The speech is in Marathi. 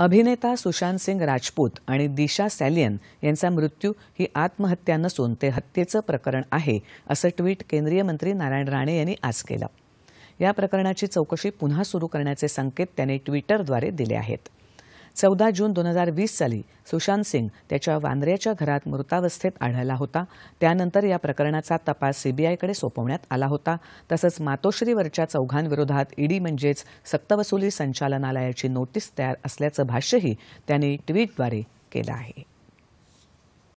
अभिनेता सुशांत सिंग राजपूत आणि दिशा सॅलियन यांचा मृत्यू ही आत्महत्या नसून ते हत्येचं प्रकरण आहे असं ट्विट केंद्रीय मंत्री नारायण राणे यांनी आज केलं या प्रकरणाची चौकशी पुन्हा सुरू करण्याचे संकेत त्यांनी ट्विटरद्वारे दिले आहेत चौदा जून दोन हजार वीस साली सुशांत सिंग त्याच्या वांद्र्याच्या घरात मृतावस्थेत आढळला होता त्यानंतर या प्रकरणाचा तपास सीबीआयकडे सोपवण्यात आला होता तसंच मातोश्रीवरच्या चौघांविरोधात ईडी e म्हणजेच सक्तवसुली संचालनालयाची नोटीस तयार असल्याचं भाष्यही त्यांनी ट्विटद्वारे केलं आहे